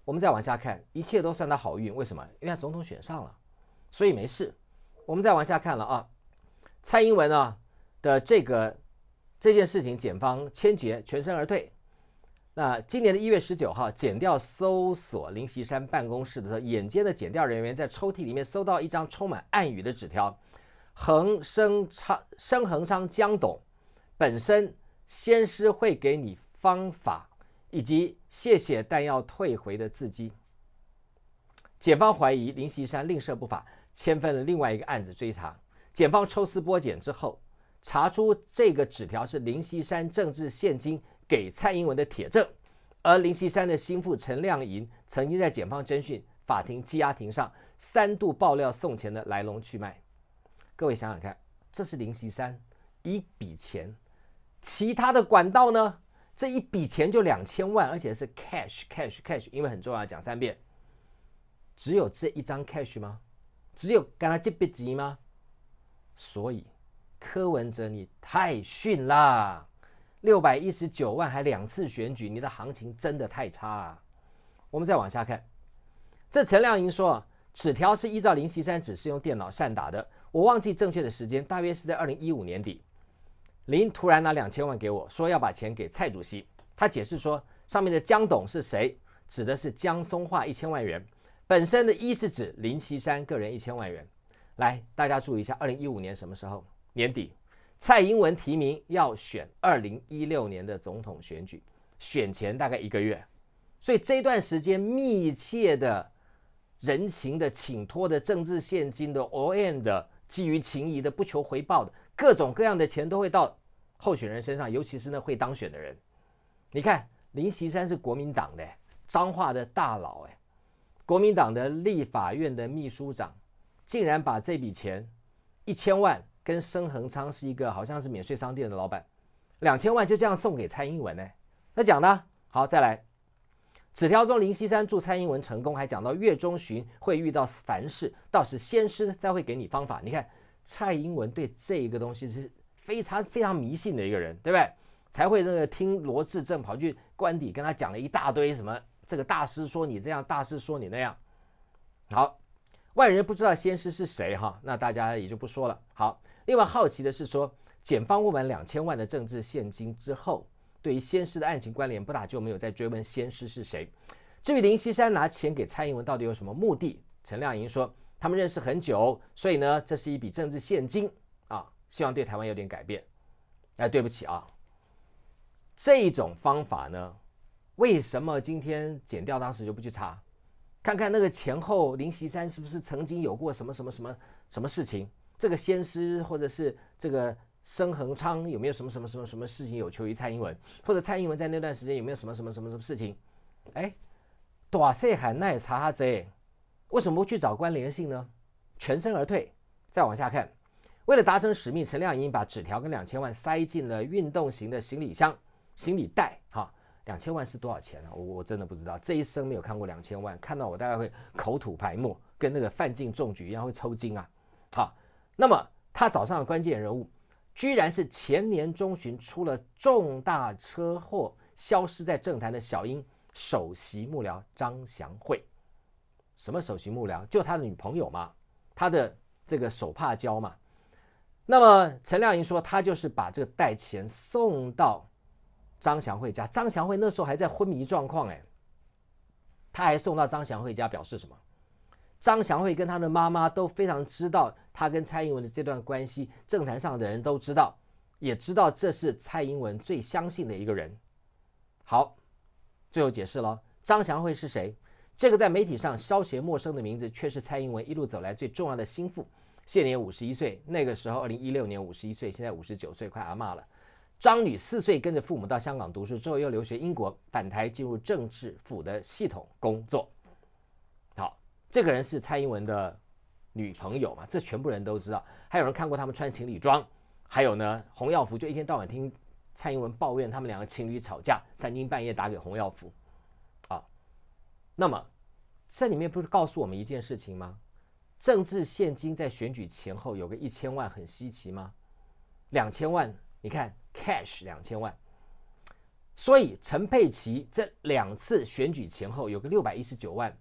我们再往下看，一切都算他好运。为什么？因为总统选上了，所以没事。我们再往下看了啊，蔡英文呢的这个这件事情，检方牵结全身而退。那今年的一月十九号，检调搜索林锡山办公室的时候，眼尖的检调人员在抽屉里面搜到一张充满暗语的纸条：“恒生昌，生恒昌江董，本身先师会给你方法，以及谢谢但要退回的字迹。”检方怀疑林锡山另设不法，牵分了另外一个案子追查。检方抽丝剥茧之后，查出这个纸条是林锡山政治现金。给蔡英文的铁证，而林锡山的心腹陈亮银曾经在检方侦讯法庭羁押庭上三度爆料送钱的来龙去脉。各位想想看，这是林锡山一笔钱，其他的管道呢？这一笔钱就两千万，而且是 cash，cash，cash，因为很重要，讲三遍。只有这一张 cash 吗？只有干他这笔钱吗？所以柯文哲，你太逊啦！六百一十九万还两次选举，你的行情真的太差。啊！我们再往下看，这陈亮银说，纸条是依照林锡山指示用电脑善打的。我忘记正确的时间，大约是在二零一五年底。林突然拿两千万给我，说要把钱给蔡主席。他解释说，上面的江董是谁？指的是江松化一千万元，本身的一是指林锡山个人一千万元。来，大家注意一下，二零一五年什么时候？年底。蔡英文提名要选二零一六年的总统选举，选前大概一个月，所以这段时间密切的人情的请托的政治现金的 O N 的基于情谊的不求回报的各种各样的钱都会到候选人身上，尤其是那会当选的人。你看林锡山是国民党的彰化的大佬哎，国民党的立法院的秘书长，竟然把这笔钱一千万。跟申恒昌是一个好像是免税商店的老板，两千万就这样送给蔡英文呢？那讲呢？好，再来，纸条中林锡山祝蔡英文成功，还讲到月中旬会遇到凡事，到是先师再会给你方法。你看蔡英文对这一个东西是非常非常迷信的一个人，对不对？才会那个听罗志正跑去官邸跟他讲了一大堆什么，这个大师说你这样，大师说你那样。好，外人不知道先师是谁哈，那大家也就不说了。好。另外好奇的是，说检方问完两千万的政治现金之后，对于先师的案情关联不打就没有再追问先师是谁。至于林锡山拿钱给蔡英文到底有什么目的，陈亮莹说他们认识很久，所以呢，这是一笔政治现金啊，希望对台湾有点改变。哎，对不起啊，这种方法呢，为什么今天剪掉当时就不去查？看看那个前后，林锡山是不是曾经有过什么什么什么什么事情？这个先师或者是这个申恒昌有没有什么什么什么什么事情有求于蔡英文，或者蔡英文在那段时间有没有什么什么什么什么事情？哎，多细海那也查哈贼，为什么不去找关联性呢？全身而退。再往下看，为了达成使命，陈亮英把纸条跟两千万塞进了运动型的行李箱、行李袋。哈，两千万是多少钱呢？我我真的不知道，这一生没有看过两千万，看到我大概会口吐白沫，跟那个范进中举一样会抽筋啊！哈。那么他找上的关键人物，居然是前年中旬出了重大车祸、消失在政坛的小英首席幕僚张祥惠。什么首席幕僚？就他的女朋友嘛，他的这个手帕胶嘛。那么陈亮银说，他就是把这个带钱送到张祥惠家。张祥惠那时候还在昏迷状况，哎，他还送到张祥惠家，表示什么？张祥惠跟他的妈妈都非常知道。他跟蔡英文的这段关系，政坛上的人都知道，也知道这是蔡英文最相信的一个人。好，最后解释了张祥辉是谁，这个在媒体上稍显陌生的名字，却是蔡英文一路走来最重要的心腹。现年五十一岁，那个时候二零一六年五十一岁，现在五十九岁，快阿妈了。张女四岁跟着父母到香港读书，之后又留学英国，返台进入政治府的系统工作。好，这个人是蔡英文的。女朋友嘛，这全部人都知道。还有人看过他们穿情侣装，还有呢，洪耀福就一天到晚听蔡英文抱怨，他们两个情侣吵架，三更半夜打给洪耀福，啊，那么这里面不是告诉我们一件事情吗？政治现金在选举前后有个一千万很稀奇吗？两千万，你看 cash 两千万，所以陈佩琪这两次选举前后有个六百一十九万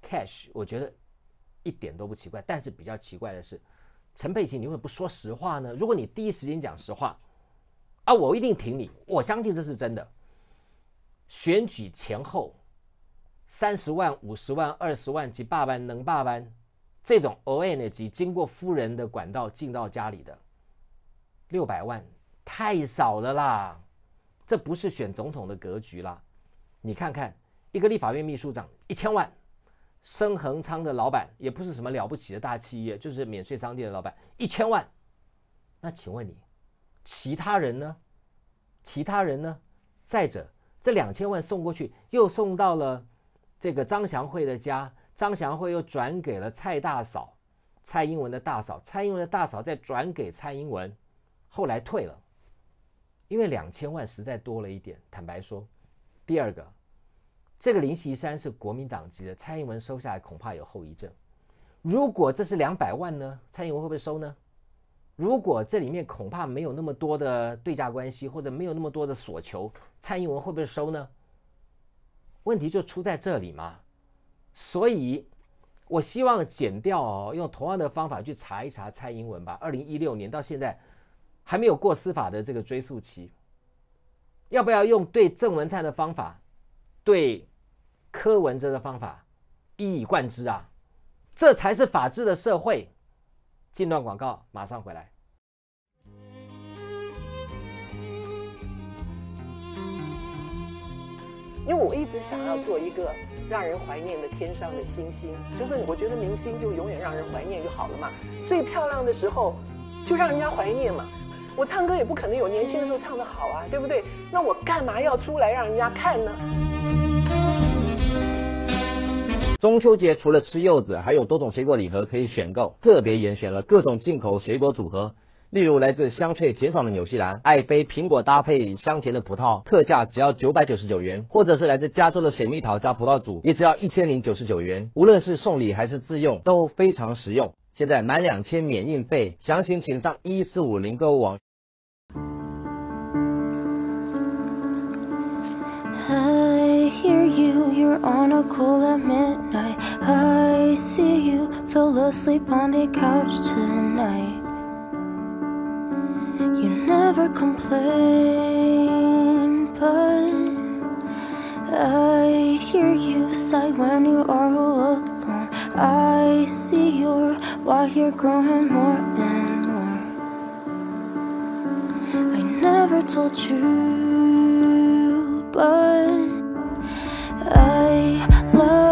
cash，我觉得。一点都不奇怪，但是比较奇怪的是，陈佩琪，你会不说实话呢？如果你第一时间讲实话，啊，我一定挺你，我相信这是真的。选举前后，三十万、五十万、二十万及罢班、能罢班，这种额 N g 几，经过夫人的管道进到家里的六百万，太少了啦，这不是选总统的格局啦。你看看，一个立法院秘书长一千万。深恒昌的老板也不是什么了不起的大企业，就是免税商店的老板一千万。那请问你，其他人呢？其他人呢？再者，这两千万送过去，又送到了这个张祥辉的家，张祥辉又转给了蔡大嫂，蔡英文的大嫂，蔡英文的大嫂再转给蔡英文，后来退了，因为两千万实在多了一点。坦白说，第二个。这个林奇山是国民党籍的，蔡英文收下来恐怕有后遗症。如果这是两百万呢？蔡英文会不会收呢？如果这里面恐怕没有那么多的对价关系，或者没有那么多的索求，蔡英文会不会收呢？问题就出在这里嘛。所以我希望减掉，用同样的方法去查一查蔡英文吧。二零一六年到现在还没有过司法的这个追溯期，要不要用对郑文灿的方法对？柯文哲的方法一以贯之啊，这才是法治的社会。进段广告，马上回来。因为我一直想要做一个让人怀念的天上的星星，就是我觉得明星就永远让人怀念就好了嘛。最漂亮的时候就让人家怀念嘛。我唱歌也不可能有年轻的时候唱的好啊，对不对？那我干嘛要出来让人家看呢？中秋节除了吃柚子，还有多种水果礼盒可以选购，特别严选了各种进口水果组合，例如来自香脆甜爽的纽西兰爱妃苹果搭配香甜的葡萄，特价只要九百九十九元；或者是来自加州的水蜜桃加葡萄组，也只要一千零九十九元。无论是送礼还是自用都非常实用，现在满两千免运费。详情请上一四五零购物网。hear you, you're on a call at midnight. I see you, fell asleep on the couch tonight. You never complain, but I hear you sigh when you are alone. I see your why you're growing more and more. I never told you, but. I love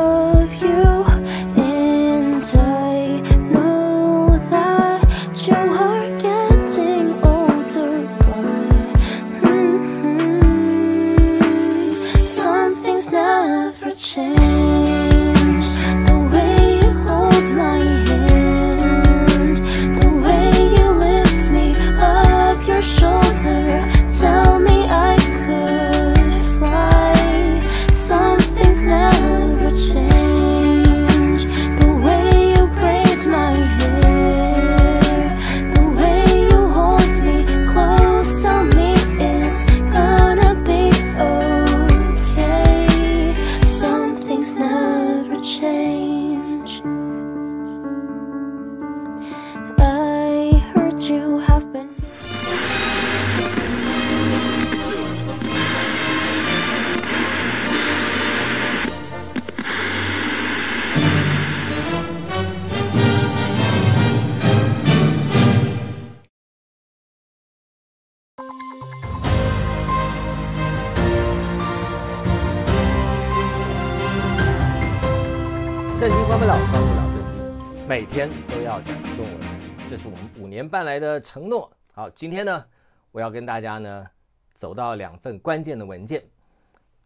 办来的承诺，好，今天呢，我要跟大家呢走到两份关键的文件。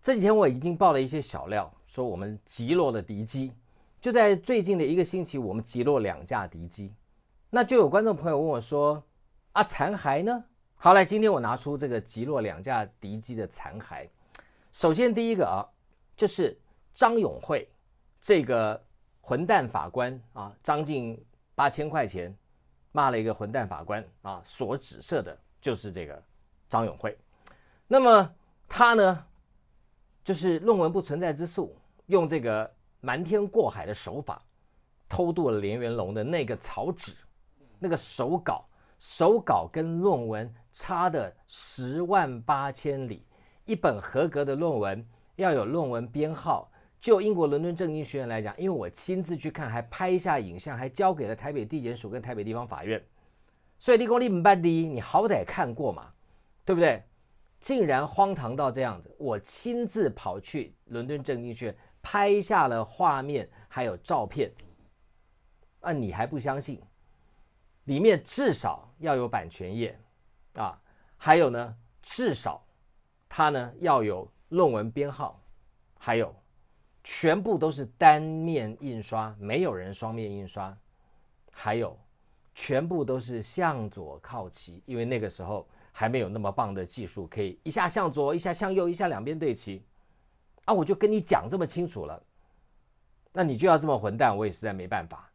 这几天我已经报了一些小料，说我们击落了敌机，就在最近的一个星期，我们击落两架敌机。那就有观众朋友问我说：“啊，残骸呢？”好来，今天我拿出这个击落两架敌机的残骸。首先第一个啊，就是张永会这个混蛋法官啊，张近八千块钱。骂了一个混蛋法官啊，所指涉的就是这个张永辉。那么他呢，就是论文不存在之诉，用这个瞒天过海的手法，偷渡了连元龙的那个草纸、那个手稿，手稿跟论文差的十万八千里。一本合格的论文要有论文编号。就英国伦敦政经学院来讲，因为我亲自去看，还拍下影像，还交给了台北地检署跟台北地方法院，所以立功立第一，你好歹看过嘛，对不对？竟然荒唐到这样子，我亲自跑去伦敦政经学院拍下了画面，还有照片，那你还不相信？里面至少要有版权页啊，还有呢，至少它呢要有论文编号，还有。全部都是单面印刷，没有人双面印刷。还有，全部都是向左靠齐，因为那个时候还没有那么棒的技术，可以一下向左，一下向右，一下两边对齐。啊，我就跟你讲这么清楚了，那你就要这么混蛋，我也实在没办法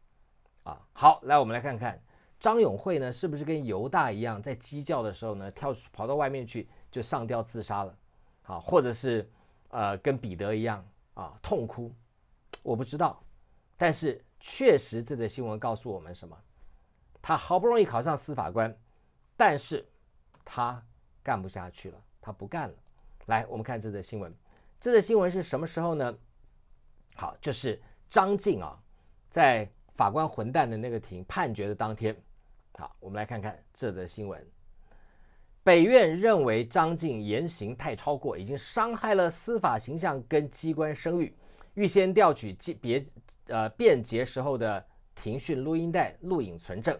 啊。好，来我们来看看张永惠呢，是不是跟犹大一样，在鸡叫的时候呢，跳跑到外面去就上吊自杀了？好，或者是呃，跟彼得一样。啊，痛哭！我不知道，但是确实这则新闻告诉我们什么？他好不容易考上司法官，但是他干不下去了，他不干了。来，我们看这则新闻，这则新闻是什么时候呢？好，就是张静啊，在法官混蛋的那个庭判决的当天。好，我们来看看这则新闻。北院认为张静言行太超过，已经伤害了司法形象跟机关声誉，预先调取记别，呃，辩解时候的庭讯录音带、录影存证，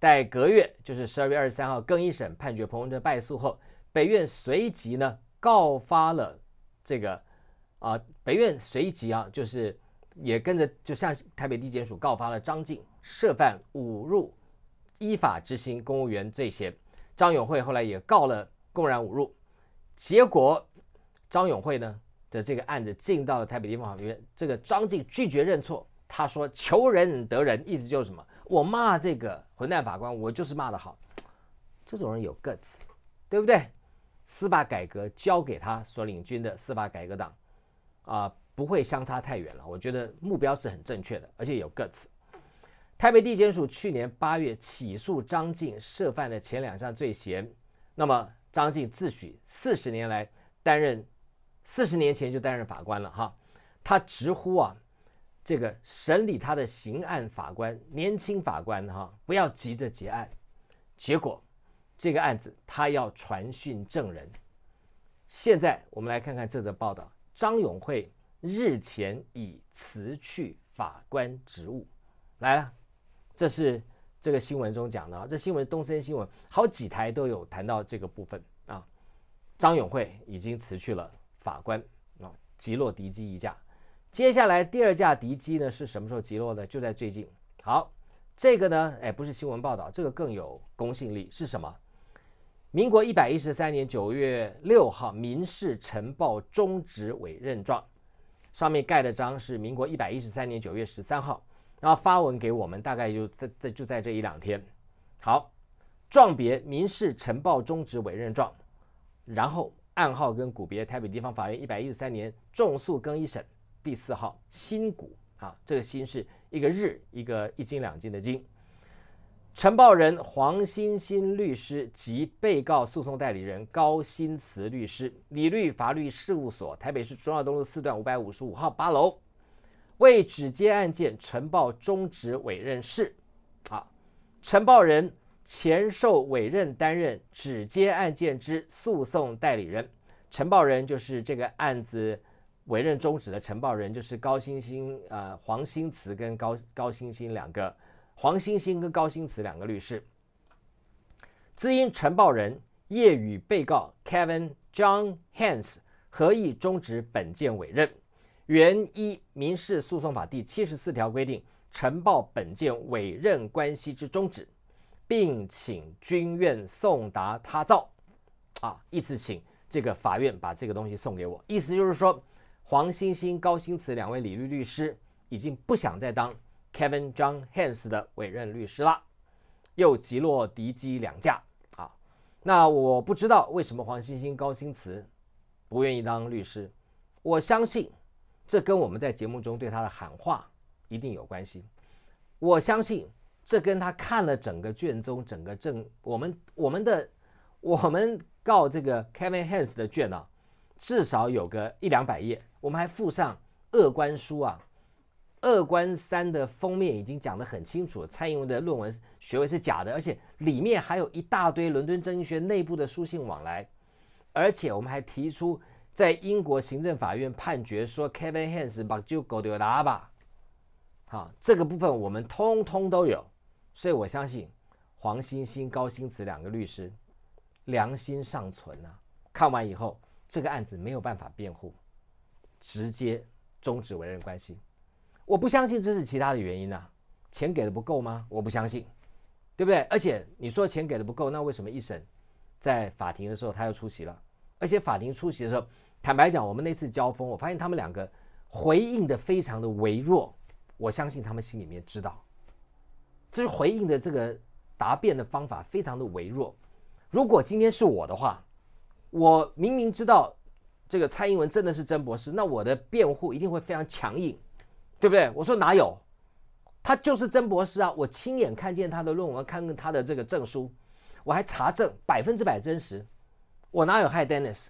待隔月，就是十二月二十三号，更一审判决彭文正败诉后，北院随即呢告发了这个，啊，北院随即啊就是也跟着就向台北地检署告发了张静涉犯侮辱依法执行公务员罪嫌。张永会后来也告了公然侮辱，结果张永会呢的这个案子进到了台北地方法院，这个张静拒绝认错，他说求人得人，意思就是什么？我骂这个混蛋法官，我就是骂的好，这种人有个子，对不对？司法改革交给他所领军的司法改革党啊，不会相差太远了，我觉得目标是很正确的，而且有个子。台北地检署去年八月起诉张进涉犯的前两项罪嫌。那么张进自诩四十年来担任，四十年前就担任法官了哈。他直呼啊，这个审理他的刑案法官年轻法官哈，不要急着结案。结果这个案子他要传讯证人。现在我们来看看这则报道：张永会日前已辞去法官职务，来了。这是这个新闻中讲的，这新闻东森新闻好几台都有谈到这个部分啊。张永会已经辞去了法官啊，击落敌机一架，接下来第二架敌机呢是什么时候击落的？就在最近。好，这个呢，哎，不是新闻报道，这个更有公信力是什么？民国一百一十三年九月六号民事呈报中止委任状，上面盖的章是民国一百一十三年九月十三号。然后发文给我们，大概就在在就在这一两天。好，状别民事呈报终止委任状，然后案号跟股别台北地方法院一百一十三年重诉更一审第四号新股啊，这个新是一个日一个一斤两斤的斤。承报人黄欣欣律师及被告诉讼代理人高新慈律师，李律法律事务所，台北市中澳东路四段五百五十五号八楼。为指接案件呈报终止委任事，啊，呈报人前受委任担任指接案件之诉讼代理人，呈报人就是这个案子委任终止的呈报人，就是高欣欣、呃黄欣慈跟高高欣欣两个，黄欣欣跟高欣慈两个律师，兹因呈报人业与被告 Kevin John h a n c s 合意终止本件委任。原一民事诉讼法第七十四条规定，呈报本件委任关系之终止，并请军院送达他造。啊，意思请这个法院把这个东西送给我。意思就是说，黄欣欣、高新慈两位李律律师已经不想再当 Kevin John Hans 的委任律师了，又击落敌机两架啊。那我不知道为什么黄欣欣、高新慈不愿意当律师。我相信。这跟我们在节目中对他的喊话一定有关系。我相信这跟他看了整个卷宗、整个证，我们我们的我们告这个 Kevin h a n e s 的卷呢，至少有个一两百页。我们还附上恶官书啊，二关三的封面已经讲得很清楚，蔡英文的论文学位是假的，而且里面还有一大堆伦敦政经内部的书信往来，而且我们还提出。在英国行政法院判决说，Kevin h a n s 把就搞掉拉吧，好，这个部分我们通通都有，所以我相信黄欣欣、高星慈两个律师良心尚存呐。看完以后，这个案子没有办法辩护，直接终止维人关系。我不相信这是其他的原因呐，钱给的不够吗？我不相信，对不对？而且你说钱给的不够，那为什么一审在法庭的时候他又出席了？而且法庭出席的时候。坦白讲，我们那次交锋，我发现他们两个回应的非常的微弱。我相信他们心里面知道，就是回应的这个答辩的方法非常的微弱。如果今天是我的话，我明明知道这个蔡英文真的是真博士，那我的辩护一定会非常强硬，对不对？我说哪有，他就是真博士啊！我亲眼看见他的论文，看看他的这个证书，我还查证百分之百真实。我哪有害 Dennis？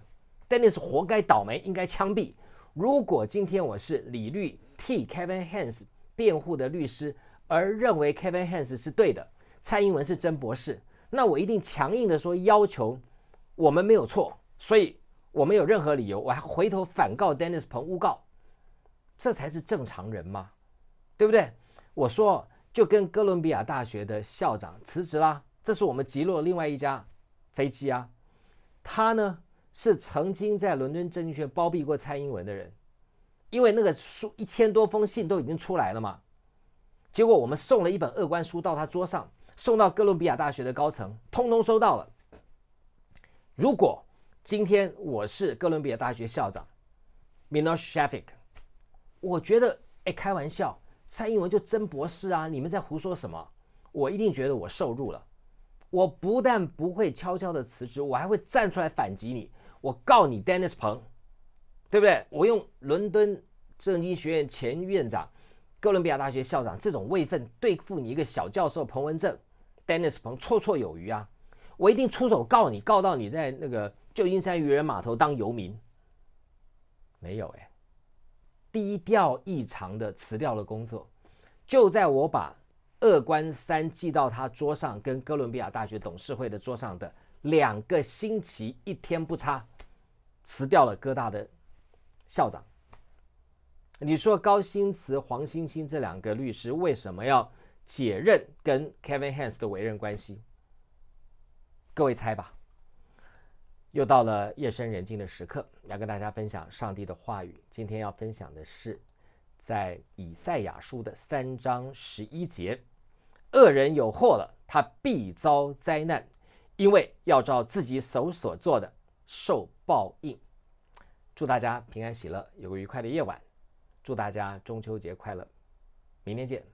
Dennis 活该倒霉，应该枪毙。如果今天我是李律替 Kevin Hans 辩护的律师，而认为 Kevin Hans 是对的，蔡英文是真博士，那我一定强硬的说要求我们没有错，所以我没有任何理由，我还回头反告 Dennis 彭诬告，这才是正常人嘛，对不对？我说就跟哥伦比亚大学的校长辞职啦，这是我们击落另外一架飞机啊，他呢？是曾经在伦敦政券包庇过蔡英文的人，因为那个书一千多封信都已经出来了嘛。结果我们送了一本恶官书到他桌上，送到哥伦比亚大学的高层，通通收到了。如果今天我是哥伦比亚大学校长，Minos Shafik，我觉得哎开玩笑，蔡英文就真博士啊，你们在胡说什么？我一定觉得我受辱了，我不但不会悄悄的辞职，我还会站出来反击你。我告你，Dennis 彭，对不对？我用伦敦政经学院前院长、哥伦比亚大学校长这种位分对付你一个小教授彭文正，Dennis 彭绰绰有余啊！我一定出手告你，告到你在那个旧金山渔人码头当游民，没有哎，低调异常的辞掉了工作。就在我把二关三寄到他桌上跟哥伦比亚大学董事会的桌上的两个星期，一天不差。辞掉了哥大的校长。你说高星慈、黄星星这两个律师为什么要解任跟 Kevin h a n s 的为人关系？各位猜吧。又到了夜深人静的时刻，要跟大家分享上帝的话语。今天要分享的是在以赛亚书的三章十一节：恶人有祸了，他必遭灾难，因为要照自己手所做的。受报应，祝大家平安喜乐，有个愉快的夜晚。祝大家中秋节快乐，明天见。